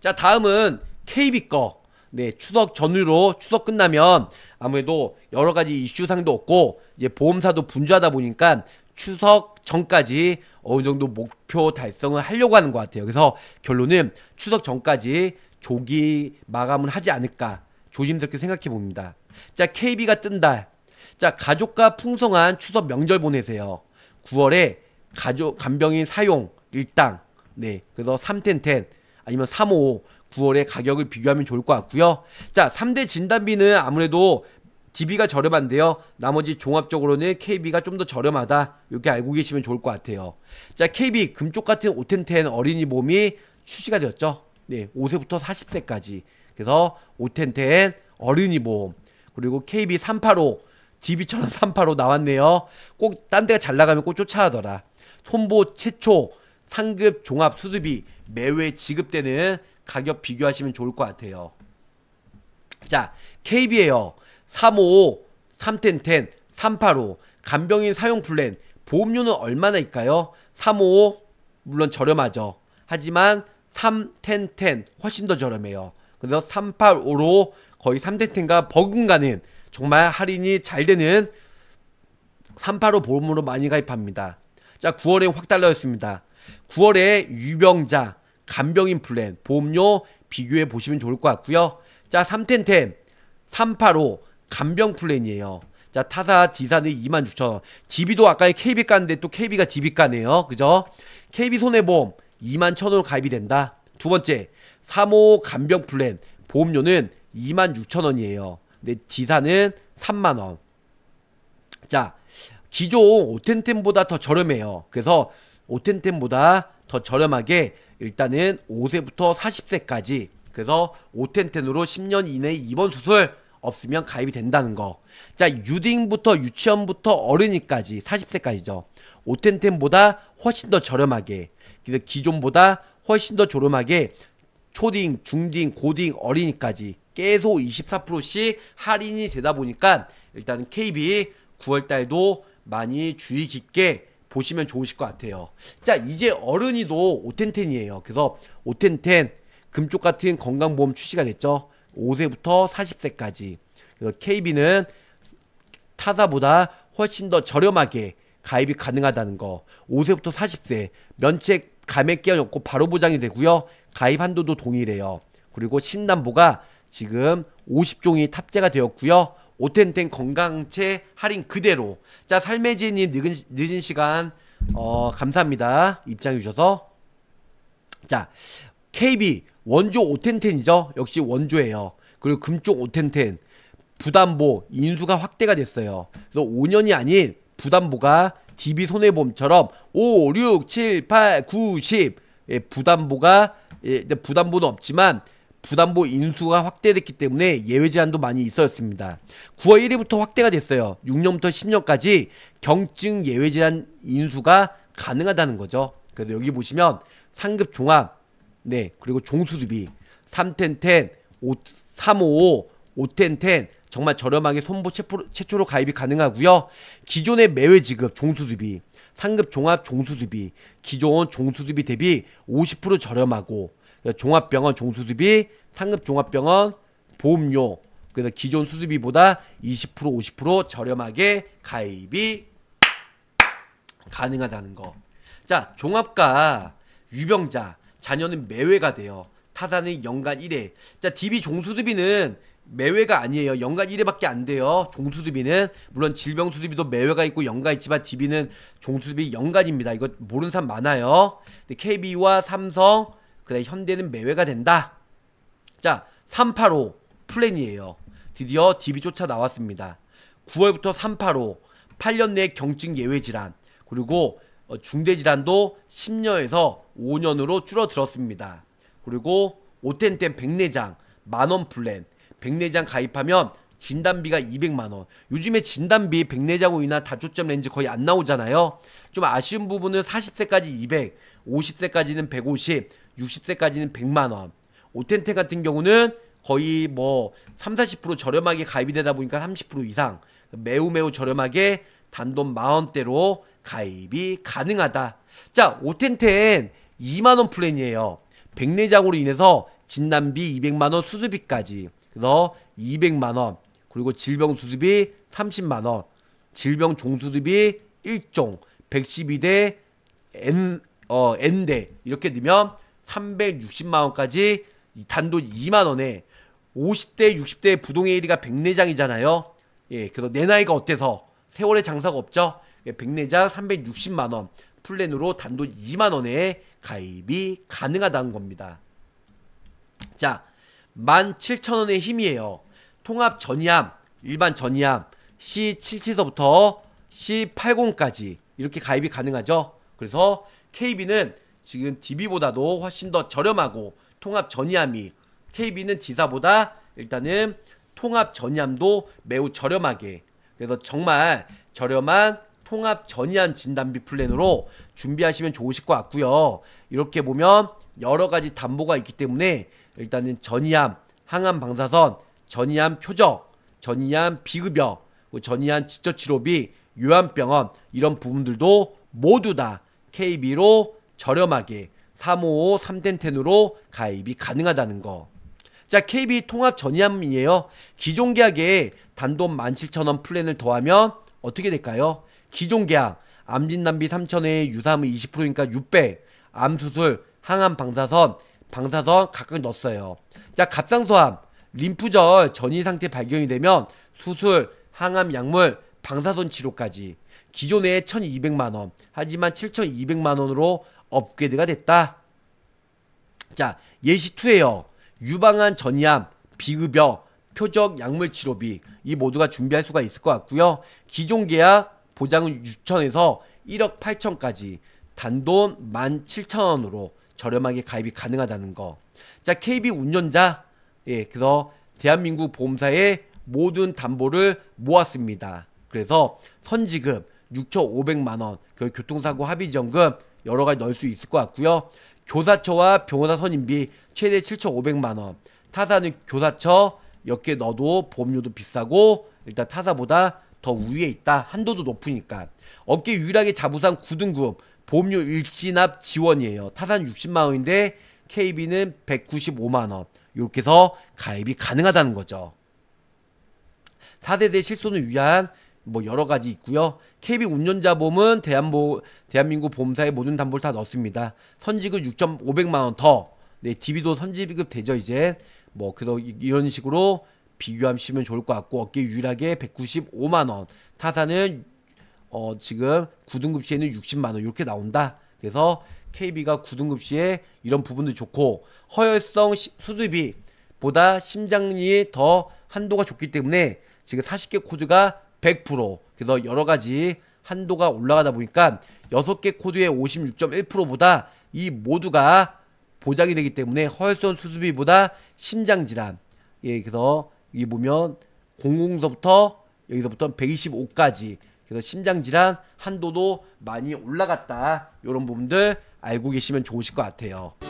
자, 다음은 KB 거. 네, 추석 전후로 추석 끝나면 아무래도 여러 가지 이슈상도 없고 이제 보험사도 분주하다 보니까 추석 전까지 어느 정도 목표 달성을 하려고 하는 것 같아요. 그래서 결론은 추석 전까지 조기 마감을 하지 않을까 조심스럽게 생각해 봅니다. 자, KB가 뜬다. 자, 가족과 풍성한 추석 명절 보내세요. 9월에 가족 간병인 사용 일당 네, 그래서 3텐텐 아니면 3 5 9월에 가격을 비교하면 좋을 것 같고요. 자, 3대 진단비는 아무래도 DB가 저렴한데요. 나머지 종합적으로는 KB가 좀 더 저렴하다. 이렇게 알고 계시면 좋을 것 같아요. 자, KB 금쪽 같은 오텐텐 어린이 몸이 출시가 되었죠. 네, 5세부터 40세까지. 그래서 오텐텐 어린이 몸 그리고 KB 385 DB처럼 385 나왔네요. 꼭 딴 데가 잘 나가면 꼭 쫓아하더라. 손보 최초 상급 종합 수습이 매회 지급되는 가격 비교하시면 좋을 것 같아요. 자, KB에요. 355, 310, 385, 간병인 사용 플랜, 보험료는 얼마나 일까요? 355, 물론 저렴하죠. 하지만 3 1 0 훨씬 더 저렴해요. 그래서 385로 거의 3 1 0과 버금가는 정말 할인이 잘 되는 385 보험으로 많이 가입합니다. 자, 9월에 확 달라졌습니다. 9월에 유병자, 간병인 플랜, 보험료 비교해 보시면 좋을 것 같고요. 자, 3텐텐, 385, 간병 플랜이에요. 자, 타사, 디사는 26,000원. DB도 아까 KB 까는데 또 KB가 DB 까네요. 그죠? KB 손해보험 21,000원 가입이 된다. 두 번째, 3호 간병 플랜, 보험료는 26,000원이에요. 근데 디사는 3만원. 자, 기존 오텐텐보다 더 저렴해요. 그래서 5텐텐보다 더 저렴하게 일단은 5세부터 40세까지 그래서 5텐텐으로 10년 이내에 입원 수술 없으면 가입이 된다는 거. 자, 유딩부터 유치원부터 어른이까지 40세까지죠. 5텐텐보다 훨씬 더 저렴하게 기존보다 훨씬 더 저렴하게 초딩, 중딩, 고딩, 어린이까지 계속 24%씩 할인이 되다 보니까 일단 KB 9월달도 많이 주의 깊게 보시면 좋으실 것 같아요. 자 이제 어른이도 오텐텐이에요. 그래서 오텐텐 금쪽 같은 건강보험 출시가 됐죠. 5세부터 40세까지. KB는 타사보다 훨씬 더 저렴하게 가입이 가능하다는 거. 5세부터 40세 면책 감액 기한 없고 바로 보장이 되고요. 가입 한도도 동일해요. 그리고 신담보가 지금 50종이 탑재가 되었고요. 오텐텐 건강체 할인 그대로. 자, 삶의 지인님 늦은, 늦은 시간, 어, 감사합니다. 입장해주셔서. 자, KB, 원조 오텐텐이죠? 역시 원조예요. 그리고 금쪽 오텐텐, 부담보, 인수가 확대가 됐어요. 그래서 5년이 아닌 부담보가 DB 손해보험처럼 5, 6, 7, 8, 9, 10 예, 부담보가 예, 부담보는 없지만 부담보 인수가 확대됐기 때문에 예외 제한도 많이 있었습니다. 9월 1일부터 확대가 됐어요. 6년부터 10년까지 경증 예외 제한 인수가 가능하다는 거죠. 그래서 여기 보시면 상급 종합, 네, 그리고 종수수비 3텐텐, 355, 5텐텐 정말 저렴하게 손보 최초로 가입이 가능하고요. 기존의 매외 지급 종수수비, 상급 종합 종수수비, 기존 종수수비 대비 50% 저렴하고 종합병원 종수수비, 상급 종합병원 보험료 그래서 기존 수수비보다 20% 50% 저렴하게 가입이 가능하다는 거. 자, 종합과 유병자 자녀는 매회가 돼요. 타산은 연간 1회. 자, DB 종수수비는 매회가 아니에요. 연간 1회밖에 안 돼요. 종수수비는 물론 질병수수비도 매회가 있고 연가 있지만 DB는 종수수비 연간입니다. 이거 모르는 사람 많아요. 근데 KB와 삼성 그다음 현대는 매회가 된다. 자, 385 플랜이에요. 드디어 DB 쫓아 나왔습니다. 9월부터 385 8년 내 경증 예외 질환 그리고 어, 중대 질환도 10년에서 5년으로 줄어들었습니다. 그리고 오텐텐 백내장 만원 플랜 백내장 가입하면 진단비가 200만원 요즘에 진단비 백내장으로 인한 다초점 렌즈 거의 안 나오잖아요 좀 아쉬운 부분은 40세까지 200 50세까지는 150 60세까지는 100만 원. 오텐테 같은 경우는 거의 뭐 3, 0 40% 저렴하게 가입이 되다 보니까 30% 이상 매우 매우 저렴하게 단돈 만원대로 가입이 가능하다. 자, 오텐텐 2만원 플랜이에요. 백내장으로 인해서 진단비 200만원 수수비까지. 그래서 200만원. 그리고 질병 수수비 30만원. 질병 종수수비 1종. 112대 N, 어, N대. 이렇게 되면 360만 원까지 단돈 2만 원에 50대 60대 부동의 1위가 백내장이잖아요. 예, 그래서 내 나이가 어때서 세월의 장사가 없죠. 예, 백내장 360만 원 플랜으로 단돈 2만 원에 가입이 가능하다는 겁니다. 자, 17,000원의 힘이에요. 통합 전이함, 일반 전이함 C77서부터 C80까지 이렇게 가입이 가능하죠. 그래서 KB는 지금 DB보다도 훨씬 더 저렴하고 통합 전이함이 KB는 d 사보다 일단은 통합 전이함도 매우 저렴하게 그래서 정말 저렴한 통합 전이한 진단비 플랜으로 준비하시면 좋으실 것 같고요. 이렇게 보면 여러 가지 담보가 있기 때문에 일단은 전이함, 항암 방사선, 전이함 표적, 전이함 비급여, 그 전이함 지적치료비, 요양병원 이런 부분들도 모두 다 KB로 저렴하게 355 3텐텐으로 가입이 가능하다는 거. 자, KB 통합 전이함이에요. 기존 계약에 단돈 17,000원 플랜을 더하면 어떻게 될까요? 기존 계약 암진단비 3,000에 유사함 20%니까 600, 암수술, 항암 방사선, 방사선 각각 넣었어요. 자, 갑상소암, 림프절 전이 상태 발견이 되면 수술, 항암 약물, 방사선 치료까지 기존에 1,200만 원, 하지만 7,200만 원으로 업그레이드가 됐다. 자, 예시 2에요. 유방암 전이암, 비급여, 표적 약물 치료비 이 모두가 준비할 수가 있을 것 같고요. 기존 계약 보장은 6천에서 1억 8천까지 단돈 17,000원으로 저렴하게 가입이 가능하다는 거. 자, KB 운전자 예, 그래서 대한민국 보험사의 모든 담보를 모았습니다. 그래서 선지급 6,500만 원, 그 교통사고 합의지원금 여러 가지 넣을 수 있을 것 같고요. 교사처와 변호사 선임비 최대 7,500만원 타사는 교사처 몇개 넣어도 보험료도 비싸고 일단 타사보다 더 위에 있다 한도도 높으니까 업계 유일하게 자부상 9등급 보험료 일진압 지원이에요 타산 60만원인데 KB는 195만원 이렇게 해서 가입이 가능하다는 거죠 4세대 실손을 위한 뭐 여러 가지 있고요. KB 운전자 보험은 대한보, 대한민국 보험사의 모든 담보를 다 넣습니다. 선지급 6,500만 원 더. 네, DB도 선지급 되죠 이제. 뭐 그래서 이런 식으로 비교하시면 좋을 것 같고 어깨 유일하게 195만 원. 타사는 어 지금 9등급 시에는 60만 원 이렇게 나온다. 그래서 KB가 9등급 시에 이런 부분도 좋고 허혈성 수두비보다 심장이 더 한도가 좋기 때문에 지금 40개 코드가 100% 그래서 여러 가지 한도가 올라가다 보니까 6개 코드의 56.1%보다 이 모두가 보장이 되기 때문에 허혈성 수술비보다 심장질환 예 그래서 이기 보면 공공서부터 여기서부터 125까지 그래서 심장질환 한도도 많이 올라갔다 이런 부분들 알고 계시면 좋으실 것 같아요